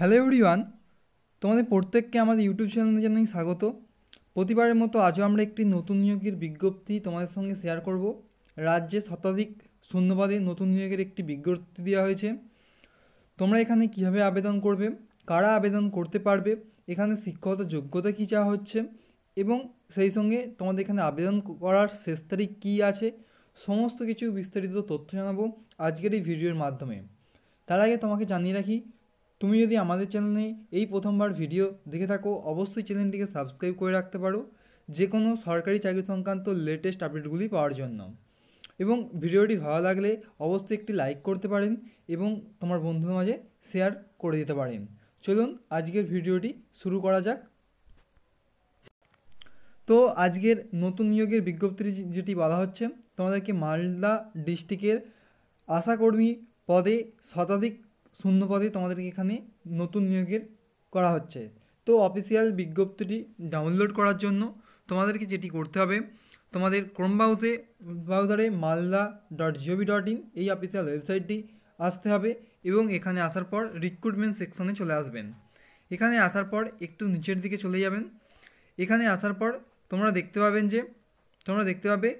hello everyone তোমাদের প্রত্যেককে আমাদের ইউটিউব চ্যানেলে জানাই স্বাগত প্রতিবারের মতো আজও আমরা একটি নতুন নিয়োগের বিজ্ঞপ্তি তোমাদের সঙ্গে শেয়ার করব রাজ্যে শতাধিক শূন্যবাদে নতুন নিয়োগের একটি বিজ্ঞপ্তি দেওয়া হয়েছে তোমরা এখানে কিভাবে আবেদন করবে কারা আবেদন করতে পারবে এখানে শিক্ষাগত যোগ্যতা কী চাওয়া হচ্ছে এবং সেই সঙ্গে তোমাদের এখানে আবেদন করার শেষ তারিখ কী আছে সমস্ত কিছু বিস্তারিত তথ্য জানাবো আজকের এই ভিডিওর মাধ্যমে তার আগে তোমাকে জানিয়ে রাখি তুমি যদি আমাদের চ্যানেলে এই প্রথমবার ভিডিও দেখে থাকো অবশ্যই চ্যানেলটিকে সাবস্ক্রাইব করে রাখতে পারো যে কোনো সরকারি চাকরি সংক্রান্ত লেটেস্ট আপডেটগুলি পাওয়ার জন্য এবং ভিডিওটি ভালো লাগলে অবশ্যই একটি লাইক করতে পারেন এবং তোমার বন্ধুর মাঝে শেয়ার করে দিতে পারেন চলুন আজকের ভিডিওটি শুরু করা যাক তো আজকের নতুন নিয়োগের বিজ্ঞপ্তি যেটি বলা হচ্ছে তোমাদেরকে মালদা ডিস্ট্রিক্টের আশাকর্মী পদে শতাধিক শূন্য পদে তোমাদেরকে এখানে নতুন নিয়োগের করা হচ্ছে তো অফিসিয়াল বিজ্ঞপ্তিটি ডাউনলোড করার জন্য তোমাদেরকে যেটি করতে হবে তোমাদের ক্রোম ব্রাউজে ব্রাউজারে Malda dot GOV dot in এই অফিসিয়াল ওয়েবসাইটটি আসতে হবে এবং এখানে আসার পর রিক্রুটমেন্ট সেকশনে চলে আসবেন এখানে আসার পর একটু নিচের দিকে চলে যাবেন এখানে আসার পর তোমরা দেখতে পাবেন যে তোমরা দেখতে পাবে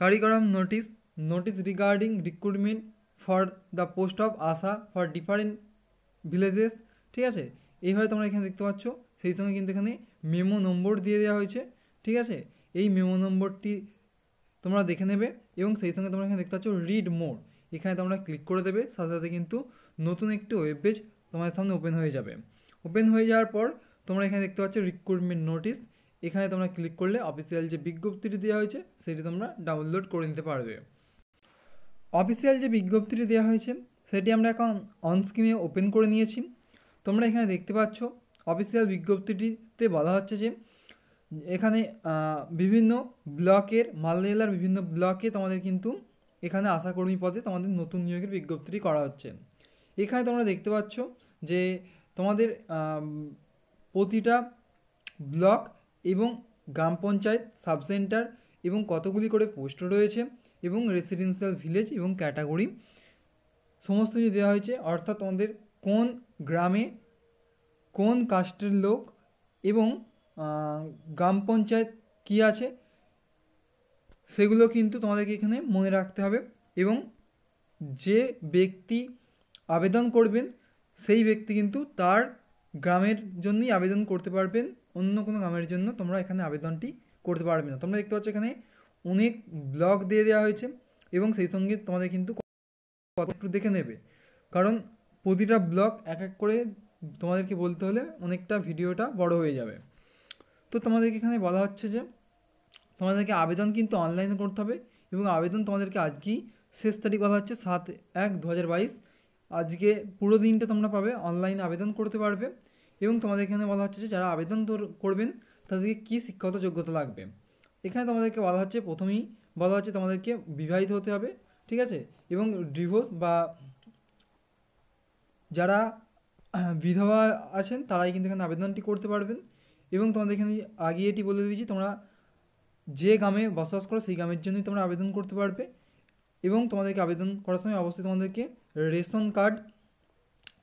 কারিগরম notice notice regarding recruitment for the post of Asha for different villages ঠিক আছে এইভাবে তোমরা এখানে দেখতে পাচ্ছ সেই সঙ্গে কিন্তু এখানে মেমো নম্বর দিয়ে দেওয়া হয়েছে ঠিক আছে এই মেমো নম্বরটি তোমরা দেখে নেবে এবং সেই সঙ্গে তোমরা এখানে দেখতে পাচ্ছ রিড মোর এখানে তোমরা ক্লিক করে দেবে সাথে সাথে কিন্তু নতুন একটি ওয়েব পেজ তোমাদের সামনে ওপেন হয়ে যাবে ওপেন হয়ে যাওয়ার পর তোমরা এখানে দেখতে পাচ্ছ রিক্রুটমেন্ট নোটিস এখানে তোমরা ক্লিক করলে অফিসিয়াল যে বিজ্ঞপ্তিটি দেওয়া হয়েছে সেটি তোমরা ডাউনলোড করে নিতে পারবে অফিসিয়াল যে বিজ্ঞপ্তিটি দেওয়া হয়েছে সেটি আমরা এখন অনস্ক্রিনে ওপেন করে নিয়েছি তোমরা এখানে দেখতে পাচ্ছ অফিসিয়াল বিজ্ঞপ্তিটিতে বলা হচ্ছে যে এখানে বিভিন্ন ব্লকের মালদা জেলার বিভিন্ন ব্লকে তোমাদের কিন্তু এখানে আশাকর্মী পদে তোমাদের নতুন নিয়োগের বিজ্ঞপ্তিটি করা হচ্ছে এখানে তোমরা দেখতে পাচ্ছ যে তোমাদের প্রতিটা ব্লক এবং গ্রাম পঞ্চায়েত সাব সেন্টার এবং কতগুলি করে পোস্ট রয়েছে এবং রেসিডেন্সিয়াল ভিলেজ এবং ক্যাটাগরি সমস্ত কিছু দেওয়া হয়েছে অর্থাৎ তোমাদের কোন গ্রামে কোন কাস্টের লোক এবং গ্রাম পঞ্চায়েত কী আছে সেগুলো কিন্তু তোমাদেরকে এখানে মনে রাখতে হবে এবং যে ব্যক্তি আবেদন করবেন সেই ব্যক্তি কিন্তু তার গ্রামের জন্যই আবেদন করতে পারবেন অন্য কোনো গ্রামের জন্য তোমরা এখানে আবেদনটি করতে পারবে না তোমরা দেখতে পাচ্ছ এখানে অনেক ব্লগ দিয়ে দেওয়া হয়েছে এবং সেই সঙ্গে তোমাদের কিন্তু একটু দেখে নেবে কারণ প্রতিটা ব্লগ এক এক করে তোমাদেরকে বলতে হলে অনেকটা ভিডিওটা বড় হয়ে যাবে তো তোমাদেরকে এখানে বলা হচ্ছে যে তোমাদেরকে আবেদন কিন্তু অনলাইনে করতে হবে এবং আবেদন তোমাদেরকে আজকেই শেষ তারিখ বলা হচ্ছে সাত এক দু আজকে পুরো দিনটা তোমরা পাবে অনলাইনে আবেদন করতে পারবে এবং তোমাদের এখানে বলা হচ্ছে যে যারা আবেদন করবেন তাদেরকে কী শিক্ষাগত যোগ্যতা লাগবে এখানে তোমাদেরকে বলা হচ্ছে প্রথমেই বলা হচ্ছে তোমাদেরকে বিবাহিত হতে হবে ঠিক আছে এবং ডিভোর্স বা যারা বিধবা আছেন তারাই কিন্তু এখানে আবেদনটি করতে পারবেন এবং তোমাদের এখানে আগে এটি বলে দিয়েছি তোমরা যে গ্রামে বসবাস করো সেই গ্রামের জন্যই তোমরা আবেদন করতে পারবে এবং তোমাদেরকে আবেদন করার সময় অবশ্যই তোমাদেরকে রেশন কার্ড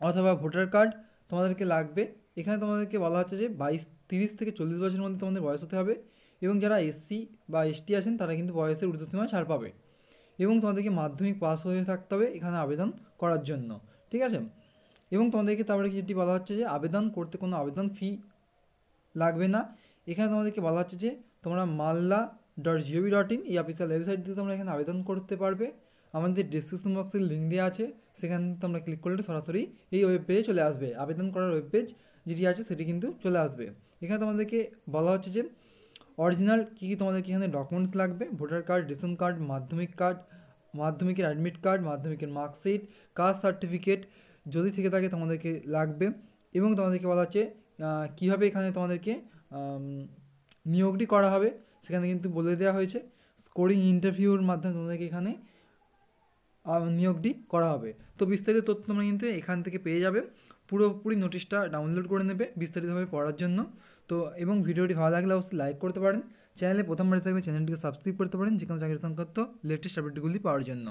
অথবা ভোটার কার্ড তোমাদেরকে লাগবে এখানে তোমাদেরকে বলা হচ্ছে যে বাইশ তিরিশ থেকে চল্লিশ বছরের মধ্যে তোমাদের বয়স হতে হবে এবং যারা এসসি বা এসটি আছেন তারা কিন্তু বয়সের ঊর্ধ্বসীমা ছাড় পাবে এবং তোমাদেরকে মাধ্যমিক পাস হয়ে থাকতে হবে এখানে আবেদন করার জন্য ঠিক আছে এবং তোমাদেরকে তারপরে যেটি বলা হচ্ছে যে আবেদন করতে কোনো আবেদন ফি লাগবে না এখানে তোমাদেরকে বলা হচ্ছে যে তোমরা মাল্লা ডট জিওভি ডট ইন এই অফিসিয়াল ওয়েবসাইট দিয়ে তোমরা এখানে আবেদন করতে পারবে আমাদের ডিসক্রিপশন বক্সের লিঙ্ক দেওয়া আছে সেখান তোমরা ক্লিক করলে সরাসরি এই ওয়েব পেজে চলে আসবে আবেদন করার ওয়েব পেজ যেটি আছে সেটি কিন্তু চলে আসবে এখানে তোমাদেরকে বলা হচ্ছে যে অরিজিনাল কী কী তোমাদেরকে এখানে ডকুমেন্টস লাগবে voter card ration card Madhyamik card মাধ্যমিকের অ্যাডমিট কার্ড মাধ্যমিকের মার্কশিট কাস্ট সার্টিফিকেট যদি থেকে থাকে তোমাদেরকে লাগবে এবং তোমাদেরকে বলা হচ্ছে কীভাবে এখানে তোমাদেরকে নিয়োগটি করা হবে সেখানে কিন্তু বলে দেওয়া হয়েছে স্কোরিং ইন্টারভিউর মাধ্যমে তোমাদেরকে এখানে নিয়োগটি করা হবে তো বিস্তারিত তথ্য তোমরা কিন্তু এখান থেকে পেয়ে যাবে পুরোপুরি নোটিশটা ডাউনলোড করে নেবে বিস্তারিতভাবে পড়ার জন্য তো এবং ভিডিওটি ভালো লাগলে অবশ্যই লাইক করতে পারেন চ্যানেলে প্রথমবার থাকলে চ্যানেলটিকে সাবস্ক্রাইব করতে পারেন যে কোনো চাকরি সংক্রান্ত লেটেস্ট আপডেটগুলি পাওয়ার জন্য